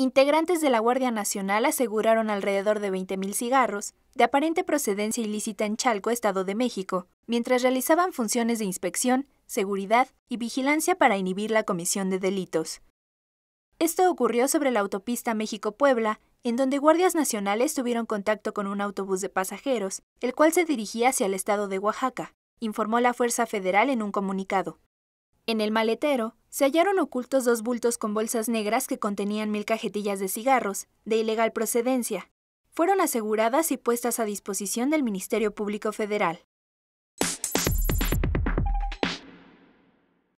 Integrantes de la Guardia Nacional aseguraron alrededor de 20.000 cigarros de aparente procedencia ilícita en Chalco, Estado de México, mientras realizaban funciones de inspección, seguridad y vigilancia para inhibir la comisión de delitos. Esto ocurrió sobre la autopista México-Puebla, en donde guardias nacionales tuvieron contacto con un autobús de pasajeros, el cual se dirigía hacia el estado de Oaxaca, informó la Fuerza Federal en un comunicado. En el maletero se hallaron ocultos dos bultos con bolsas negras que contenían mil cajetillas de cigarros, de ilegal procedencia. Fueron aseguradas y puestas a disposición del Ministerio Público Federal.